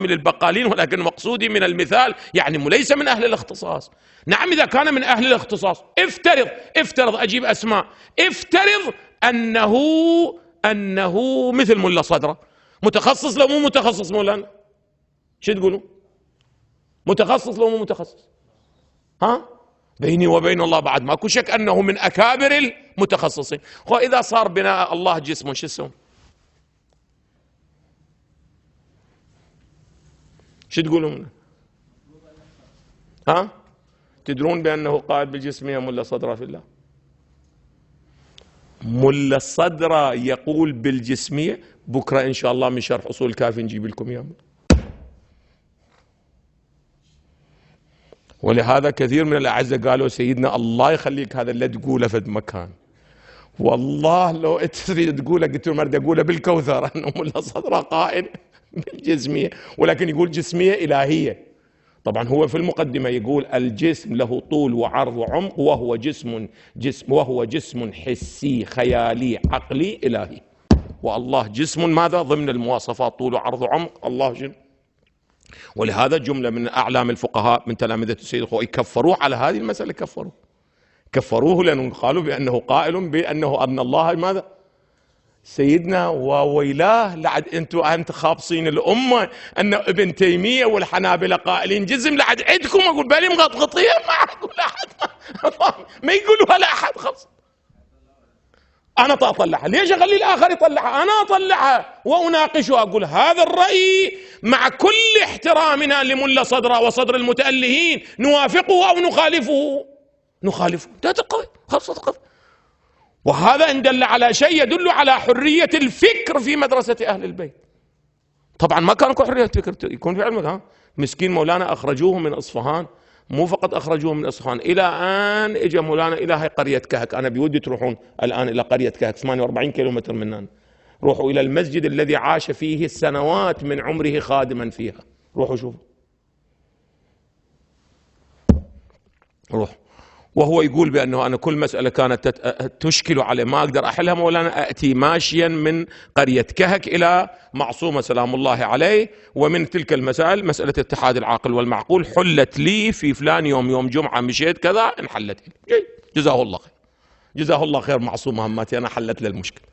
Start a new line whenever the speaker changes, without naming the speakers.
من البقالين ولكن مقصودي من المثال يعني ليس من أهل الاختصاص نعم إذا كان من أهل الاختصاص افترض افترض أجيب أسماء افترض أنه أنه مثل ملا صدره متخصص لو مو متخصص مولانا شو تقولوا متخصص لو مو متخصص ها بيني وبين الله بعد ماكو شك أنه من أكابر المتخصصين وإذا صار بناء الله جسمه شو اسمه شو تقولون ها؟ تدرون بأنه قال بجسمه ملا صدرة في الله ملا الصدرة يقول بالجسمية بكرة إن شاء الله من شرح أصول الكافي نجيب لكم يا ولهذا كثير من الأعزة قالوا سيدنا الله يخليك هذا لا تقوله في مكان والله لو تريد تقوله قلت له ما اقوله بالكوثر أنه ملا صدرة قائل جسمية ولكن يقول جسمية إلهية طبعا هو في المقدمة يقول الجسم له طول وعرض وعمق وهو جسم جسم وهو جسم حسي خيالي عقلي إلهي والله جسم ماذا ضمن المواصفات طول وعرض وعمق الله جل ولهذا جملة من أعلام الفقهاء من تلامذة السيد الخوي كفروه على هذه المسألة كفروه كفروه لأنهم قالوا بأنه قائل بأنه أن الله ماذا سيدنا وويلاه لعد انتم انت خابصين الامه ان ابن تيميه والحنابله قائلين جزم لعد عندكم اقول بالي مغطغطيه ما اقول احد ما يقولوا ولا احد خبص انا اطلعها ليش اخلي الاخر يطلعها انا اطلعها واناقشها اقول هذا الراي مع كل احترامنا لملا صدره وصدر المتالهين نوافقه او نخالفه نخالفه لا تقوي خلاص وهذا إن دل على شيء يدل على حرية الفكر في مدرسة أهل البيت طبعا ما كان حرية فكر يكون في علمك ها مسكين مولانا أخرجوه من أصفهان مو فقط أخرجوه من أصفهان إلى أن اجى مولانا إلى هاي قرية كهك أنا بودي تروحون الآن إلى قرية كهك 48 متر من هنا روحوا إلى المسجد الذي عاش فيه السنوات من عمره خادما فيها روحوا شوفوا روحوا وهو يقول بأنه أنا كل مسألة كانت تشكل علي ما أقدر أحلها مولانا اتي ماشيا من قرية كهك إلى معصومة سلام الله عليه ومن تلك المسائل مسألة اتحاد العاقل والمعقول حلت لي في فلان يوم يوم جمعة مشيت كذا انحلت لي جزاه الله خير جزاه الله خير معصومة هماتي أنا حلت لي المشكلة